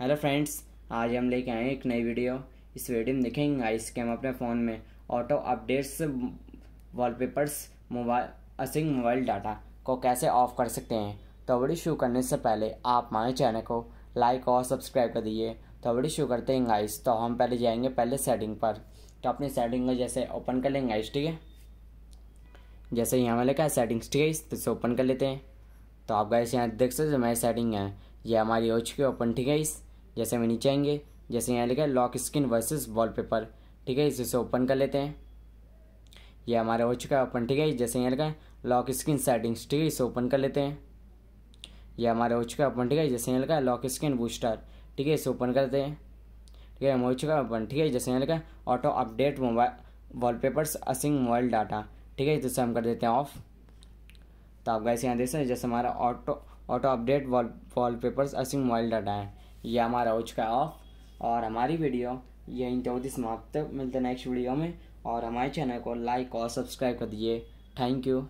hello friends आज हम लेके आए एक नई वीडियो इस वीडियो में देखेंगे गाइस कि हम अपने फ़ोन में auto updates wallpapers mobile using mobile data को कैसे ऑफ कर सकते हैं तो वीडियो शुरू करने से पहले आप हमारे चैनल को लाइक और सब्सक्राइब कर दीजिए तो वीडियो शुरू करते हैं गाइस तो हम पहले जाएंगे पहले सेटिंग पर तो अपनी सेटिंग को जैसे ओपन कर लेंगे गाइस ठीक है जैसे यहाँ मैंने कहा सेटिंग्स ठीक है इस ओपन कर लेते हैं तो आप गाइस यहाँ देख सकते हो हमारी सेटिंग है ये हमारी हो चुकी है ओपन ठीक है इस जैसे हमें नीचे आएंगे जैसे यहाँ लिखा है लॉक स्क्रीन वर्सेस वॉलपेपर ठीक है इसे ओपन कर लेते हैं ये हमारा हो चुका है ओपन ठीक है जैसे यहाँ लिखा है लॉक स्क्रीन सेटिंग्स ठीक है इसे ओपन कर लेते हैं ये हमारा हो चुका है ओपन ठीक है जैसे यहाँ लिखा है लॉक स्क्रीन बूस्टर ठीक है इसे ओपन लेते हैं ठीक है हम हो चुका है ओपन ठीक है जैसे यहाँ लिखा है auto update mobile wallpapers using mobile data ठीक है जैसे हम कर देते हैं ऑफ तो आप गैसे यहाँ देख सकते हैं जैसे हमारा auto auto update wall wallpapers using mobile data है ये हमारा हो चुका है ऑफ और हमारी वीडियो यहीं तो होती समाप्त मिलते नेक्स्ट वीडियो में और हमारे चैनल को लाइक और सब्सक्राइब कर दिए थैंक यू